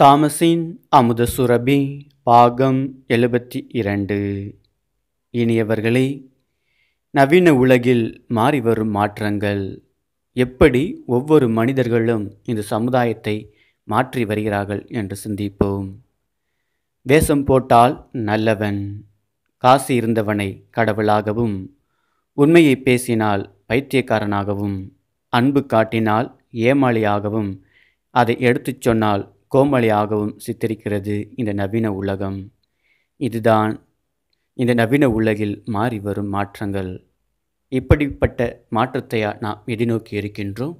தாமசின் அமுத சுரபி பாகம் எழுபத்தி இரண்டு இனியவர்களே நவீன உலகில் மாறி வரும் மாற்றங்கள் எப்படி ஒவ்வொரு மனிதர்களும் இந்த சமுதாயத்தை மாற்றி வருகிறார்கள் என்று சிந்திப்போம் வேஷம் போட்டால் நல்லவன் காசு இருந்தவனை கடவுளாகவும் உண்மையை பேசினால் பைத்தியக்காரனாகவும் அன்பு காட்டினால் ஏமாளியாகவும் அதை எடுத்துச் சொன்னால் கோமலியாகவும் சித்தரிக்கிறது இந்த நவீன உலகம் இதுதான் இந்த நவீன உலகில் மாறி வரும் மாற்றங்கள் இப்படிப்பட்ட மாற்றத்தையா நாம் எதிர்நோக்கி இருக்கின்றோம்